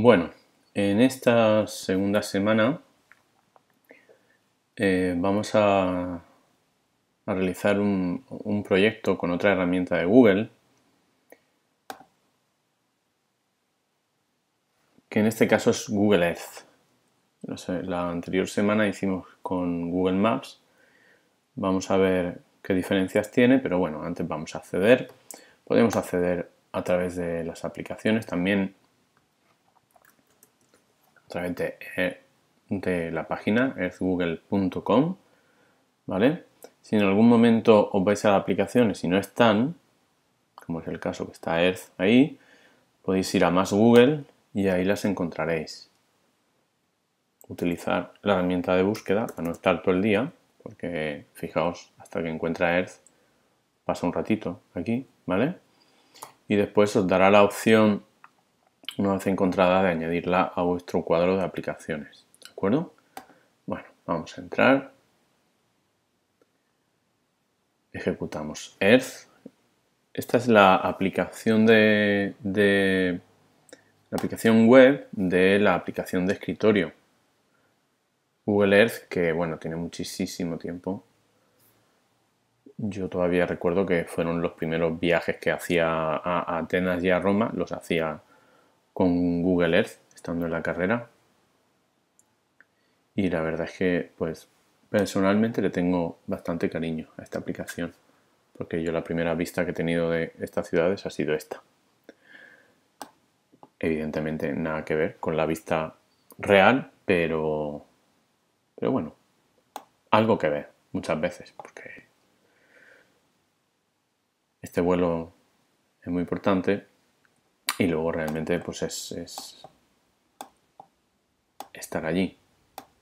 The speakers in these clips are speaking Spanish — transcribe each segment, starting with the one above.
Bueno, en esta segunda semana eh, vamos a, realizar un, proyecto con otra herramienta de Google que en este caso es Google Earth. la anterior semana hicimos con Google Maps. Vamos a ver qué diferencias tiene, pero bueno, antes vamos a acceder. Podemos acceder a través de las aplicaciones. También a través eh, de, la página, earthgoogle.com, google.com, ¿vale? Si en algún momento os vais a las aplicaciones y no están, como es el caso que está Earth ahí, podéis ir a más Google y ahí las encontraréis. Utilizar la herramienta de búsqueda para no estar todo el día, porque fijaos, hasta que encuentra Earth pasa un ratito aquí, ¿vale? Y después os dará la opción una vez encontrada de añadirla a vuestro cuadro de aplicaciones. ¿De acuerdo? Bueno, vamos a entrar. Ejecutamos Earth. Esta es la aplicación de, la aplicación web de la aplicación de escritorio. Google Earth, que bueno, tiene muchísimo tiempo. Yo todavía recuerdo que fueron los primeros viajes que hacía a Atenas y a Roma, los hacía con Google Earth estando en la carrera. Y la verdad es que, pues, personalmente le tengo bastante cariño a esta aplicación, porque yo la primera vista que he tenido de estas ciudades ha sido esta. Evidentemente nada que ver con la vista real, pero, pero bueno, algo que ver muchas veces, porque este vuelo es muy importante y luego realmente pues es, estar allí.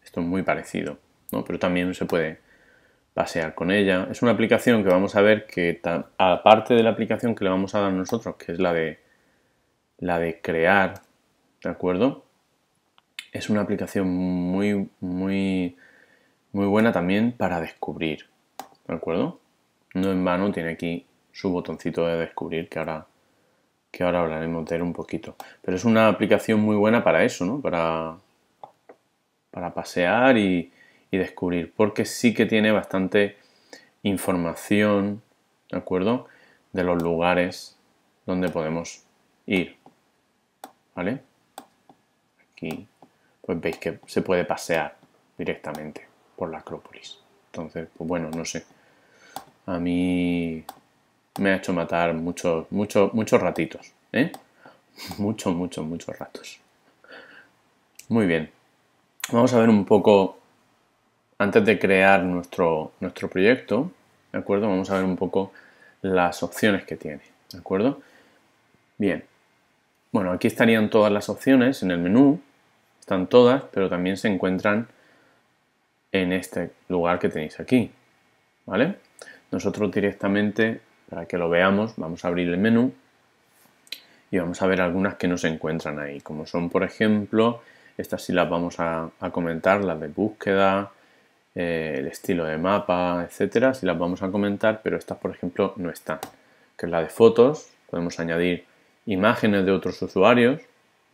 Esto es muy parecido, ¿no? Pero también se puede pasear con ella. Es una aplicación que vamos a ver que aparte de la aplicación que le vamos a dar nosotros, que es la de la de crear, ¿de acuerdo? Es una aplicación muy muy muy buena también para descubrir, ¿de acuerdo? No en vano tiene aquí su botoncito de descubrir que ahora que ahora hablaremos de él un poquito. Pero es una aplicación muy buena para eso, ¿no? Para, para pasear y, y descubrir, porque sí que tiene bastante información, ¿de acuerdo? De los lugares donde podemos ir, ¿vale? Aquí, pues veis que se puede pasear directamente por la Acrópolis. Entonces, pues bueno, no sé. A mí me ha hecho matar muchos, muchos, muchos ratitos, ¿eh? Muchos, muchos, muchos ratos. Muy bien. Vamos a ver un poco, antes de crear nuestro, nuestro proyecto, ¿de acuerdo? Vamos a ver un poco las opciones que tiene, ¿de acuerdo? Bien. Bueno, aquí estarían todas las opciones en el menú, están todas, pero también se encuentran en este lugar que tenéis aquí, ¿vale? Nosotros directamente para que lo veamos, vamos a abrir el menú y vamos a ver algunas que no se encuentran ahí, como son, por ejemplo, estas sí las vamos a, comentar, las de búsqueda, eh, el estilo de mapa, etcétera, sí las vamos a comentar, pero estas, por ejemplo, no están, que es la de fotos, podemos añadir imágenes de otros usuarios,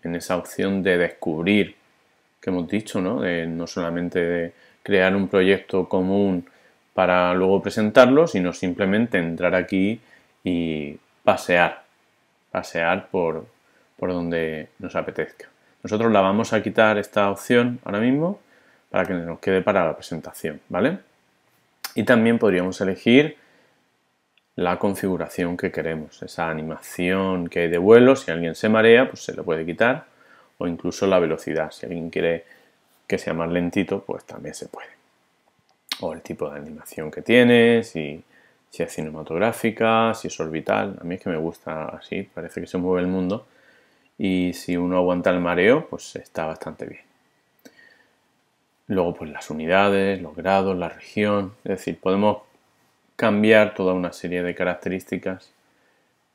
en esa opción de descubrir que hemos dicho, ¿no? De no solamente de crear un proyecto común para luego presentarlo, sino simplemente entrar aquí y pasear, pasear por, por donde nos apetezca. Nosotros la vamos a quitar esta opción ahora mismo para que nos quede para la presentación, ¿vale? Y también podríamos elegir la configuración que queremos, esa animación que hay de vuelo, si alguien se marea, pues se lo puede quitar, o incluso la velocidad, si alguien quiere que sea más lentito, pues también se puede o el tipo de animación que tiene, si, si es cinematográfica, si es orbital. A mí es que me gusta así, parece que se mueve el mundo. Y si uno aguanta el mareo, pues está bastante bien. Luego, pues las unidades, los grados, la región. Es decir, podemos cambiar toda una serie de características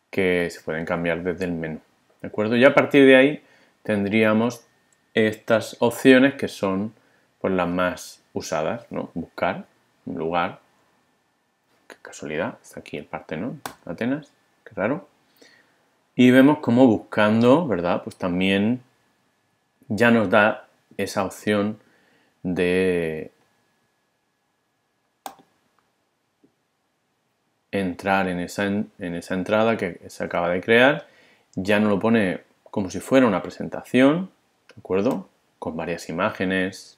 que se pueden cambiar desde el menú. ¿De acuerdo? Y a partir de ahí tendríamos estas opciones que son las más usadas, Buscar un lugar. Qué casualidad, está aquí el parte, ¿no? Atenas, qué raro. Y vemos cómo buscando, ¿verdad? Pues también ya nos da esa opción de entrar en esa, en esa entrada que se acaba de crear. Ya no lo pone como si fuera una presentación, ¿de acuerdo? Con varias imágenes,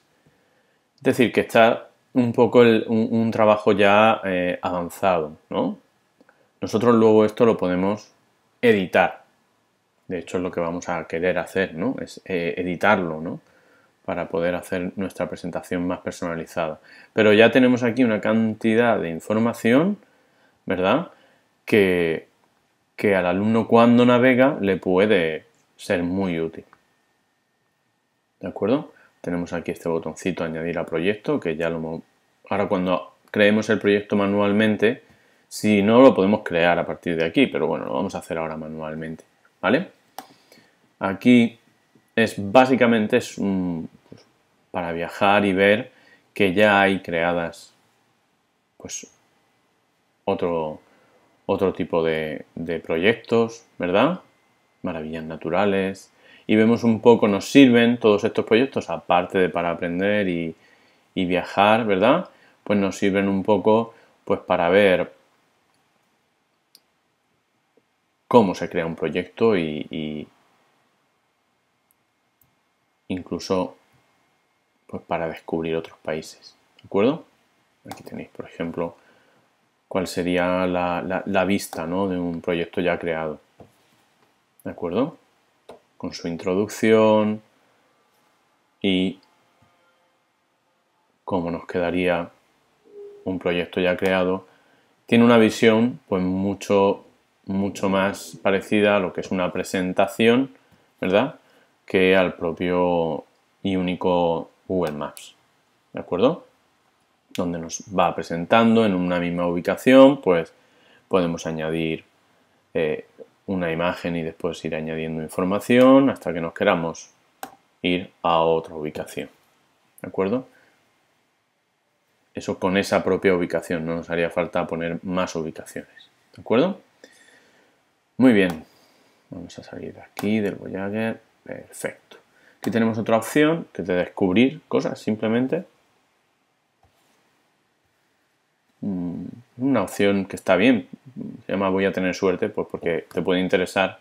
es decir, que está un poco un, trabajo ya eh, avanzado, ¿no? Nosotros luego esto lo podemos editar. De hecho, es lo que vamos a querer hacer, ¿no? Es eh, editarlo, ¿no? Para poder hacer nuestra presentación más personalizada. Pero ya tenemos aquí una cantidad de información, ¿verdad? Que, que al alumno cuando navega le puede ser muy útil. ¿De acuerdo? Tenemos aquí este botoncito añadir a proyecto, que ya lo... Ahora cuando creemos el proyecto manualmente, si no lo podemos crear a partir de aquí, pero bueno, lo vamos a hacer ahora manualmente, ¿vale? Aquí es básicamente es pues, para viajar y ver que ya hay creadas pues otro, otro tipo de proyectos, ¿verdad? Maravillas naturales, y vemos un poco, nos sirven todos estos proyectos, aparte de para aprender y, viajar, ¿verdad? Pues nos sirven un poco pues para ver cómo se crea un proyecto y, incluso pues para descubrir otros países. ¿De acuerdo? Aquí tenéis, por ejemplo, cuál sería la, vista ¿no? de un proyecto ya creado. ¿De acuerdo? con su introducción y cómo nos quedaría un proyecto ya creado, tiene una visión pues mucho, mucho más parecida a lo que es una presentación, ¿verdad? Que al propio y único Google Maps, ¿de acuerdo? Donde nos va presentando en una misma ubicación, pues podemos añadir eh, una imagen y después ir añadiendo información hasta que nos queramos ir a otra ubicación. ¿De acuerdo? Eso con esa propia ubicación, no nos haría falta poner más ubicaciones. ¿De acuerdo? Muy bien. Vamos a salir de aquí del Voyager. Perfecto. Aquí tenemos otra opción que es de descubrir cosas simplemente. Mm una opción que está bien. Además voy a tener suerte pues porque te puede interesar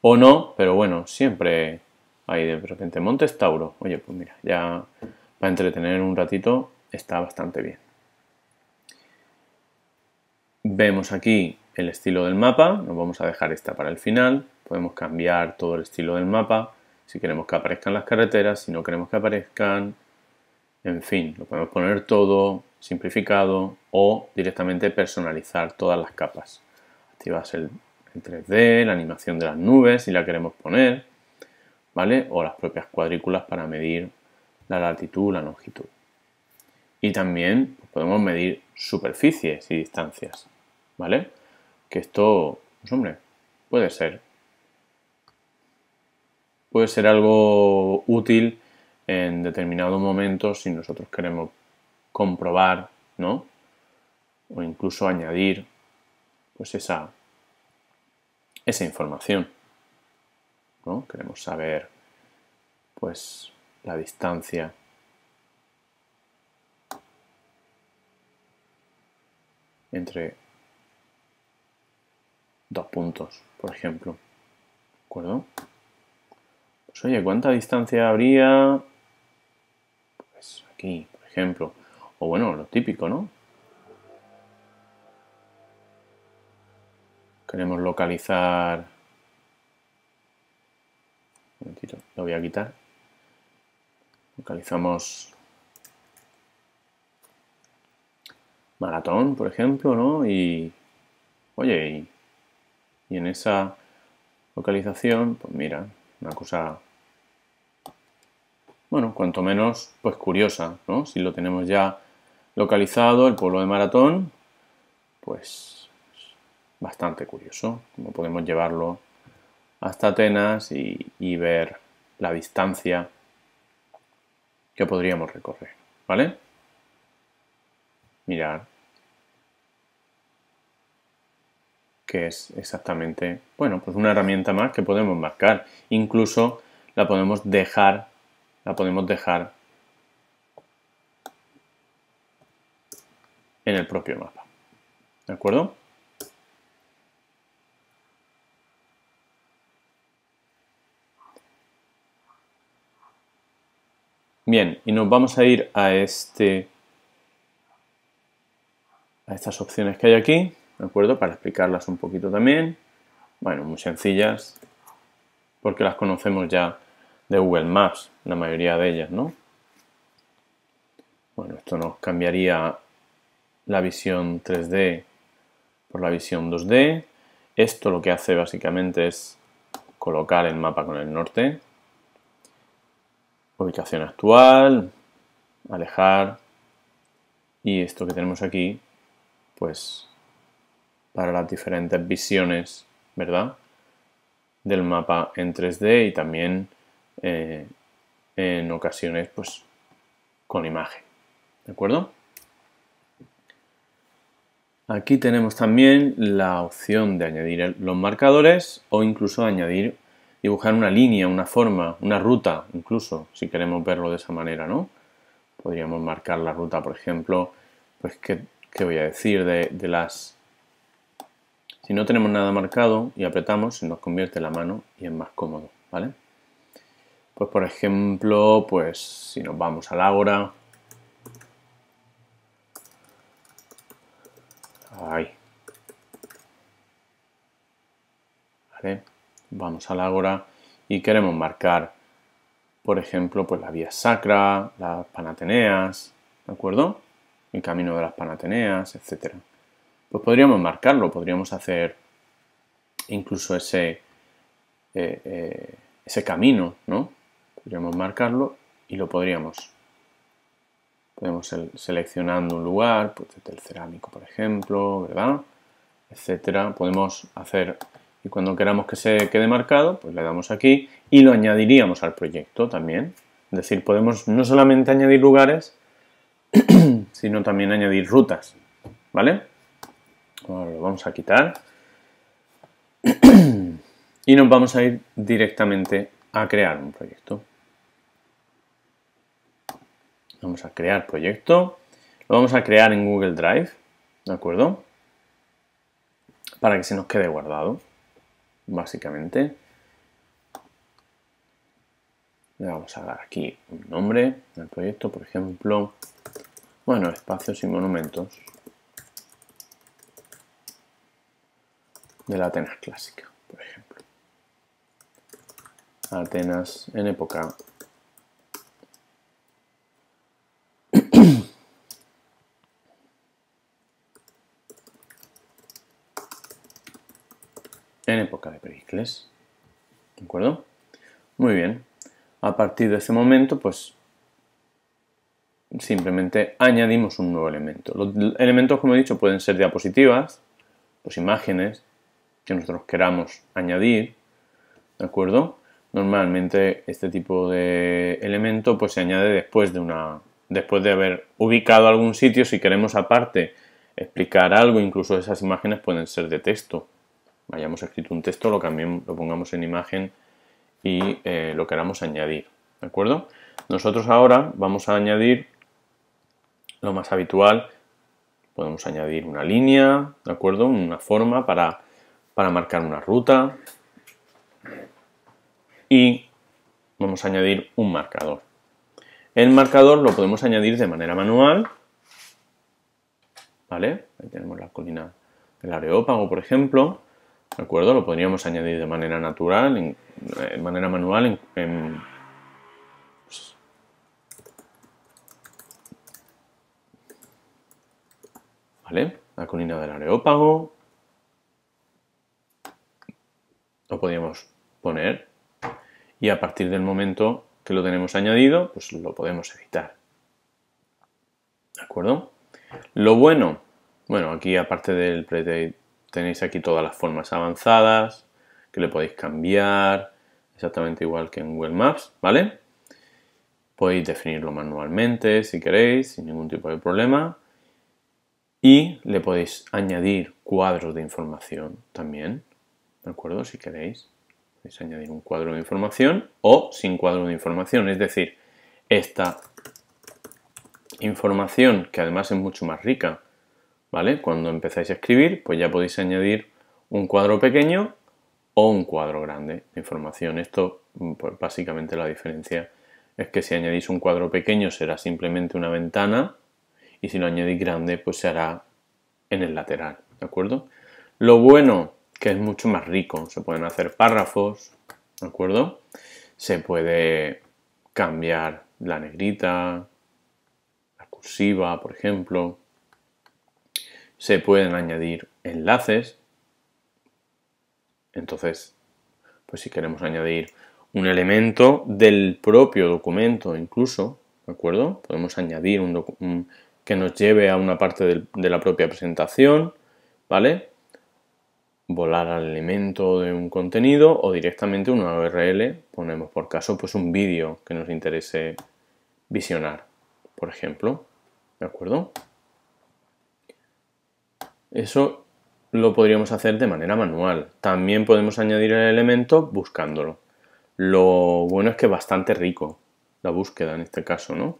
o no, pero bueno, siempre hay de repente Montes Tauro. Oye, pues mira, ya para entretener un ratito está bastante bien. Vemos aquí el estilo del mapa, nos vamos a dejar esta para el final. Podemos cambiar todo el estilo del mapa, si queremos que aparezcan las carreteras, si no queremos que aparezcan, en fin, lo podemos poner todo, simplificado o directamente personalizar todas las capas. Activas el, el 3D, la animación de las nubes si la queremos poner, ¿vale? O las propias cuadrículas para medir la latitud, la longitud. Y también podemos medir superficies y distancias, ¿vale? Que esto, pues hombre, puede ser. Puede ser algo útil en determinados momentos si nosotros queremos comprobar, ¿no? O incluso añadir, pues esa, esa información, ¿no? Queremos saber, pues, la distancia. entre dos puntos, por ejemplo. ¿De acuerdo? Pues oye, ¿cuánta distancia habría? Pues aquí, por ejemplo. O bueno, lo típico, ¿no? Queremos localizar... Un momentito, lo voy a quitar. Localizamos maratón, por ejemplo, ¿no? Y, oye, y, y, en esa localización, pues mira, una cosa, bueno, cuanto menos, pues curiosa, ¿no? Si lo tenemos ya localizado el pueblo de Maratón, pues bastante curioso, como podemos llevarlo hasta Atenas y, ver la distancia que podríamos recorrer, ¿vale? Mirar que es exactamente, bueno, pues una herramienta más que podemos marcar. Incluso la podemos dejar, la podemos dejar en el propio mapa. ¿De acuerdo? Bien, y nos vamos a ir a este a estas opciones que hay aquí, ¿de acuerdo? Para explicarlas un poquito también. Bueno, muy sencillas, porque las conocemos ya de Google Maps, la mayoría de ellas, ¿no? Bueno, esto nos cambiaría la visión 3D por la visión 2D. Esto lo que hace básicamente es colocar el mapa con el norte, ubicación actual, alejar y esto que tenemos aquí, pues para las diferentes visiones, ¿verdad? Del mapa en 3D y también eh, en ocasiones pues con imagen, ¿de acuerdo? Aquí tenemos también la opción de añadir los marcadores o incluso añadir, dibujar una línea, una forma, una ruta, incluso, si queremos verlo de esa manera, ¿no? Podríamos marcar la ruta, por ejemplo, pues qué, voy a decir de, las... Si no tenemos nada marcado y apretamos, se nos convierte la mano y es más cómodo, ¿vale? Pues por ejemplo, pues si nos vamos al Ágora, Ahí. Vamos a la y queremos marcar, por ejemplo, pues la vía sacra, las panateneas, ¿de acuerdo? El camino de las panateneas, etc. Pues podríamos marcarlo, podríamos hacer incluso ese, eh, eh, ese camino, ¿no? Podríamos marcarlo y lo podríamos Podemos seleccionando un lugar, pues el cerámico, por ejemplo, ¿verdad? Etcétera. Podemos hacer, y cuando queramos que se quede marcado, pues le damos aquí y lo añadiríamos al proyecto también. Es decir, podemos no solamente añadir lugares, sino también añadir rutas, ¿vale? lo vamos a quitar. y nos vamos a ir directamente a crear un proyecto. Vamos a crear proyecto. Lo vamos a crear en Google Drive, ¿de acuerdo? Para que se nos quede guardado, básicamente. Le vamos a dar aquí un nombre al proyecto, por ejemplo, bueno, espacios y monumentos de la Atenas clásica, por ejemplo. Atenas en época Pericles. ¿De acuerdo? Muy bien. A partir de ese momento, pues simplemente añadimos un nuevo elemento. Los elementos, como he dicho, pueden ser diapositivas, pues imágenes que nosotros queramos añadir, ¿de acuerdo? Normalmente este tipo de elemento pues se añade después de una después de haber ubicado algún sitio si queremos aparte explicar algo, incluso esas imágenes pueden ser de texto, hayamos escrito un texto, lo, lo pongamos en imagen y eh, lo queramos añadir. ¿De acuerdo? Nosotros ahora vamos a añadir lo más habitual. Podemos añadir una línea, ¿de acuerdo? Una forma para, para marcar una ruta. Y vamos a añadir un marcador. El marcador lo podemos añadir de manera manual. ¿Vale? Ahí tenemos la colina del areópago, por ejemplo. ¿De acuerdo? Lo podríamos añadir de manera natural, de manera manual, pues, ¿Vale? La colina del areópago. Lo podríamos poner. Y a partir del momento que lo tenemos añadido, pues lo podemos editar. ¿De acuerdo? Lo bueno, bueno, aquí aparte del predate tenéis aquí todas las formas avanzadas que le podéis cambiar, exactamente igual que en Google Maps, ¿vale? Podéis definirlo manualmente si queréis, sin ningún tipo de problema. Y le podéis añadir cuadros de información también, ¿de acuerdo? Si queréis, podéis añadir un cuadro de información o sin cuadro de información, es decir, esta información, que además es mucho más rica ¿vale? Cuando empezáis a escribir, pues ya podéis añadir un cuadro pequeño o un cuadro grande de información. Esto, mm, pues básicamente la diferencia es que si añadís un cuadro pequeño será simplemente una ventana y si lo añadís grande, pues se hará en el lateral, ¿de acuerdo? Lo bueno que es mucho más rico, se pueden hacer párrafos, ¿de acuerdo? Se puede cambiar la negrita, la cursiva, por ejemplo, se pueden añadir enlaces. Entonces, pues si queremos añadir un elemento del propio documento incluso, ¿de acuerdo? Podemos añadir un, que nos lleve a una parte de la propia presentación, ¿vale? Volar al elemento de un contenido o directamente una URL, ponemos por caso pues un vídeo que nos interese visionar, por ejemplo, ¿de acuerdo? Eso lo podríamos hacer de manera manual. También podemos añadir el elemento buscándolo. Lo bueno es que es bastante rico la búsqueda en este caso, ¿no?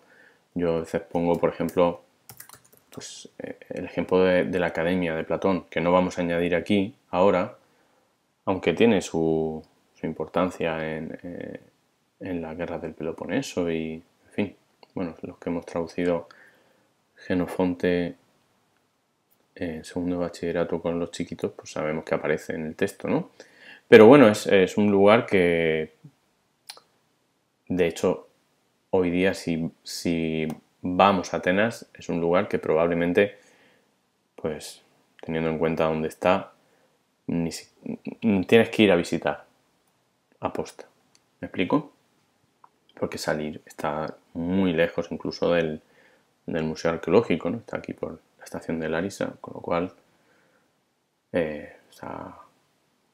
Yo a veces pongo, por ejemplo, pues, eh, el ejemplo de, la academia de Platón, que no vamos a añadir aquí ahora, aunque tiene su, importancia en, las eh, en la guerra del Peloponeso y, en fin, bueno, los que hemos traducido Genofonte eh, segundo bachillerato con los chiquitos, pues sabemos que aparece en el texto, ¿no? Pero bueno, es, un lugar que, de hecho, hoy día si, vamos a Atenas, es un lugar que probablemente, pues, teniendo en cuenta dónde está, ni tienes que ir a visitar aposta. ¿Me explico? Porque salir está muy lejos incluso del, del museo arqueológico, ¿no? Está aquí por, estación de Larissa con lo cual eh, está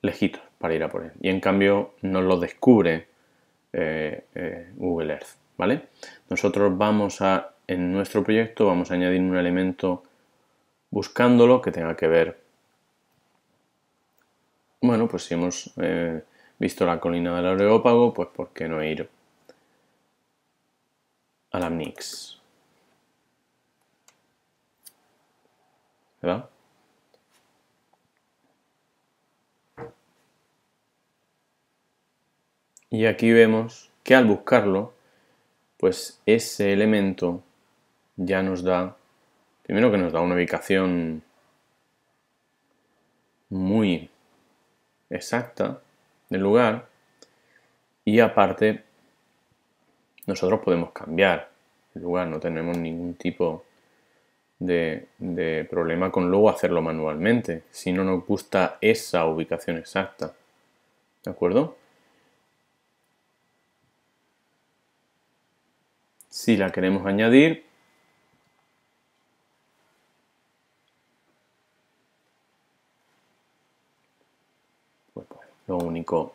lejito para ir a por él. Y en cambio no lo descubre eh, eh, Google Earth, ¿vale? Nosotros vamos a, en nuestro proyecto, vamos a añadir un elemento buscándolo que tenga que ver, bueno, pues si hemos visto la colina del Areópago, pues ¿por qué no ir a la mix Y aquí vemos que al buscarlo, pues ese elemento ya nos da, primero que nos da una ubicación muy exacta del lugar y aparte nosotros podemos cambiar el lugar, no tenemos ningún tipo de, problema con luego hacerlo manualmente, si no nos gusta esa ubicación exacta. ¿De acuerdo? Si la queremos añadir, pues, pues, lo único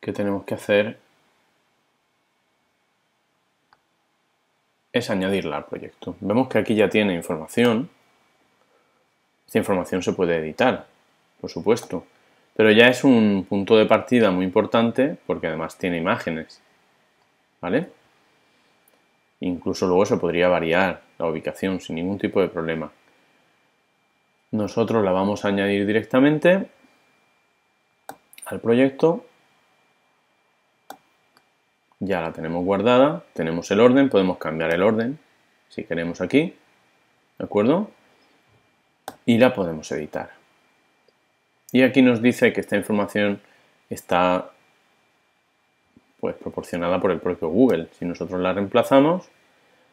que tenemos que hacer es añadirla al proyecto. Vemos que aquí ya tiene información. Esta información se puede editar, por supuesto, pero ya es un punto de partida muy importante porque además tiene imágenes, ¿vale? Incluso luego se podría variar la ubicación sin ningún tipo de problema. Nosotros la vamos a añadir directamente al proyecto ya la tenemos guardada, tenemos el orden, podemos cambiar el orden si queremos aquí, ¿de acuerdo? Y la podemos editar. Y aquí nos dice que esta información está pues proporcionada por el propio Google. Si nosotros la reemplazamos,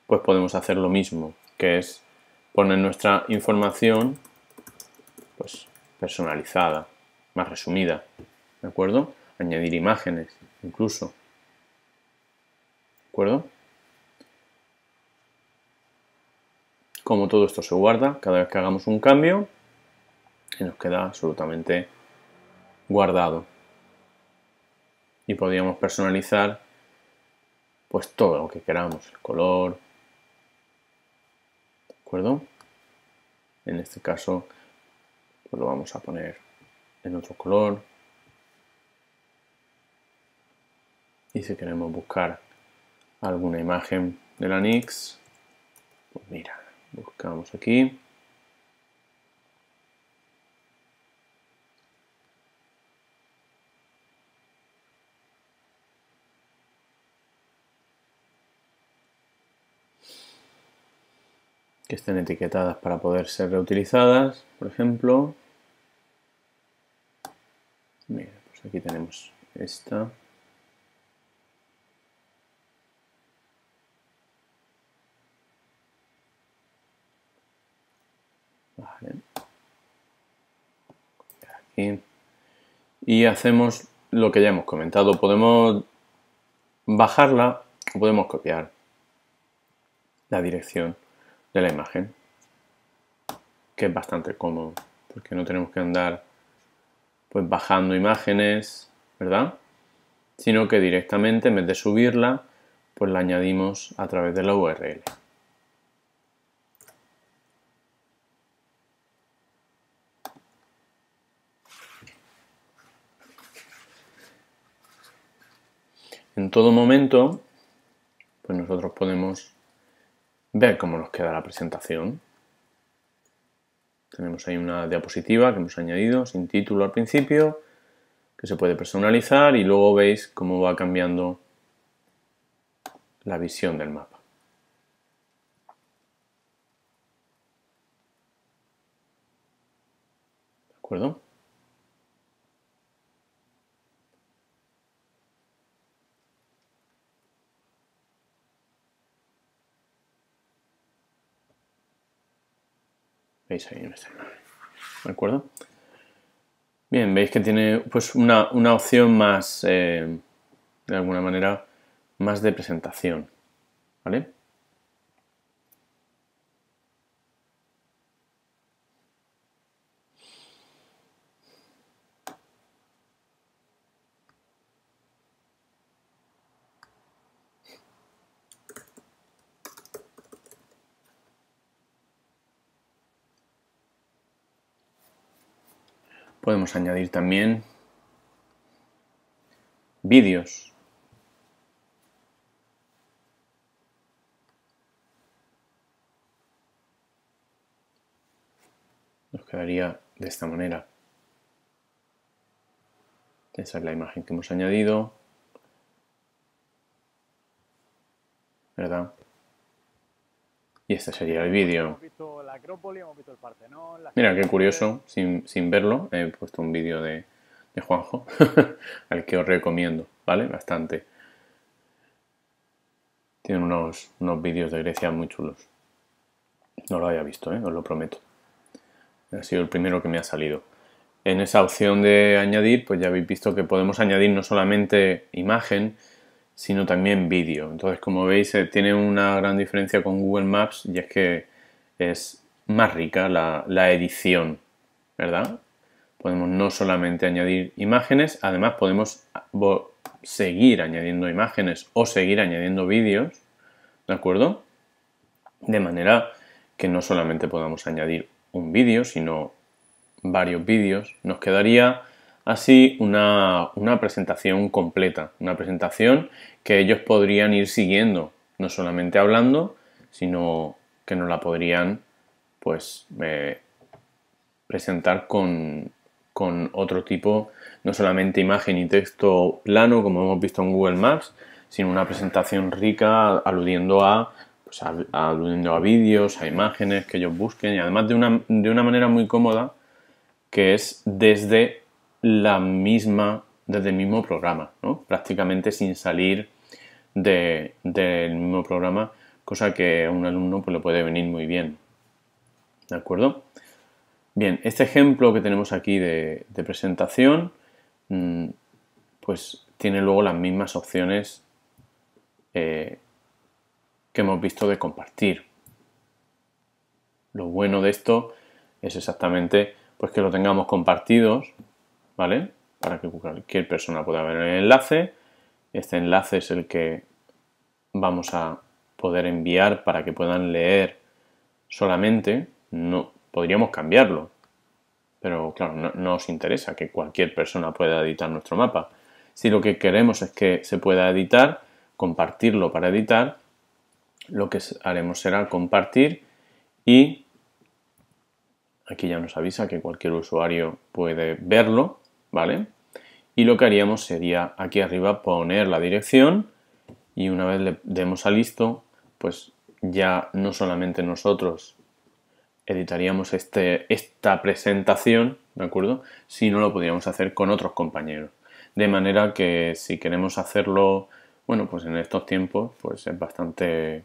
pues podemos hacer lo mismo, que es poner nuestra información pues personalizada, más resumida, ¿de acuerdo? Añadir imágenes incluso acuerdo? Como todo esto se guarda, cada vez que hagamos un cambio, nos queda absolutamente guardado. Y podríamos personalizar pues todo lo que queramos, el color, ¿de acuerdo? En este caso pues, lo vamos a poner en otro color. Y si queremos buscar alguna imagen de la Nix. Pues mira, buscamos aquí. que estén etiquetadas para poder ser reutilizadas, por ejemplo. Mira, pues aquí tenemos esta. Y hacemos lo que ya hemos comentado. Podemos bajarla o podemos copiar la dirección de la imagen. Que es bastante cómodo. Porque no tenemos que andar pues bajando imágenes, ¿verdad? Sino que directamente en vez de subirla, pues la añadimos a través de la URL. En todo momento, pues nosotros podemos ver cómo nos queda la presentación. Tenemos ahí una diapositiva que hemos añadido sin título al principio, que se puede personalizar y luego veis cómo va cambiando la visión del mapa. ¿De acuerdo? Veis ahí ¿De acuerdo? Bien, veis que tiene pues una, opción más, eh, de alguna manera, más de presentación. ¿Vale? Podemos añadir también vídeos. Nos quedaría de esta manera. Esa es la imagen que hemos añadido. ¿Verdad? Y este sería el vídeo. Mira, qué curioso, sin, verlo, he puesto un vídeo de, Juanjo, al que os recomiendo, ¿vale? Bastante. Tiene unos, vídeos de Grecia muy chulos. No lo había visto, ¿eh? os lo prometo. Ha sido el primero que me ha salido. En esa opción de añadir, pues ya habéis visto que podemos añadir no solamente imagen, sino también vídeo. Entonces, como veis, eh, tiene una gran diferencia con Google Maps y es que es más rica la, la edición, ¿verdad? Podemos no solamente añadir imágenes, además podemos seguir añadiendo imágenes o seguir añadiendo vídeos, ¿de acuerdo? De manera que no solamente podamos añadir un vídeo, sino varios vídeos. Nos quedaría así una, presentación completa, una presentación que ellos podrían ir siguiendo, no solamente hablando, sino que nos la podrían pues eh, presentar con, otro tipo, no solamente imagen y texto plano como hemos visto en Google Maps, sino una presentación rica aludiendo a, pues vídeos, a imágenes que ellos busquen y además de de una manera muy cómoda que es desde la misma, desde el mismo programa, prácticamente sin salir del mismo programa, cosa que a un alumno pues, le puede venir muy bien. ¿De acuerdo? Bien, este ejemplo que tenemos aquí de, presentación, mm, pues tiene luego las mismas opciones eh, que hemos visto de compartir. Lo bueno de esto es exactamente pues que lo tengamos compartidos ¿vale? Para que cualquier persona pueda ver el enlace. Este enlace es el que vamos a poder enviar para que puedan leer solamente. No, podríamos cambiarlo, pero claro, no, no os interesa que cualquier persona pueda editar nuestro mapa. Si lo que queremos es que se pueda editar, compartirlo para editar, lo que haremos será compartir y aquí ya nos avisa que cualquier usuario puede verlo ¿vale? Y lo que haríamos sería aquí arriba poner la dirección y una vez le demos a listo, pues ya no solamente nosotros editaríamos este, esta presentación, ¿de acuerdo? Sino lo podríamos hacer con otros compañeros. De manera que si queremos hacerlo, bueno, pues en estos tiempos, pues es bastante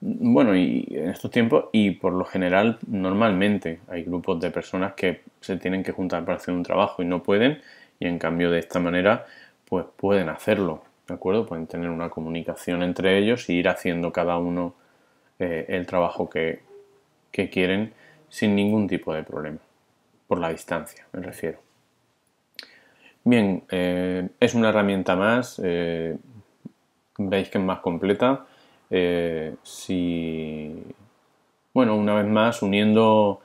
bueno, y en estos tiempos, y por lo general, normalmente hay grupos de personas que se tienen que juntar para hacer un trabajo y no pueden, y en cambio de esta manera, pues pueden hacerlo, ¿de acuerdo? Pueden tener una comunicación entre ellos y ir haciendo cada uno eh, el trabajo que, quieren sin ningún tipo de problema, por la distancia, me refiero. Bien, eh, es una herramienta más, eh, veis que es más completa, eh, si, bueno, una vez más, uniendo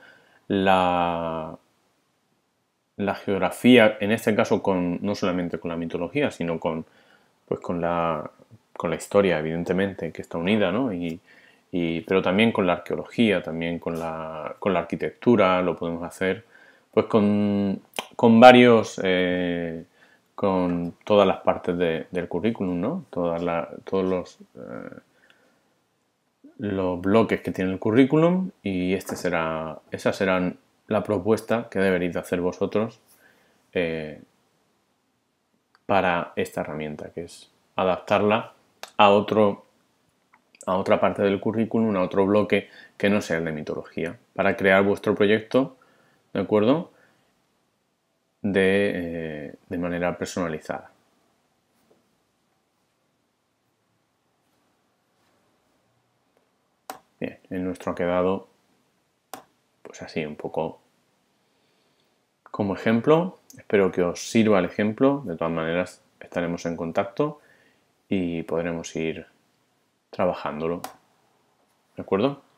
la, la geografía, en este caso con, no solamente con la mitología, sino con, pues con, la, con la historia, evidentemente, que está unida, Y, pero también con la arqueología, también con la, con la arquitectura, lo podemos hacer pues con, con varios, eh, con todas las partes del currículum, ¿no? Todas todos los... Eh, los bloques que tiene el currículum y este será, esa será la propuesta que deberéis hacer vosotros eh, para esta herramienta, que es adaptarla a, otro, a otra parte del currículum, a otro bloque que no sea el de mitología, para crear vuestro proyecto, ¿de acuerdo? de eh, manera personalizada. En nuestro ha quedado pues así un poco como ejemplo. Espero que os sirva el ejemplo. De todas maneras estaremos en contacto y podremos ir trabajándolo. ¿De acuerdo?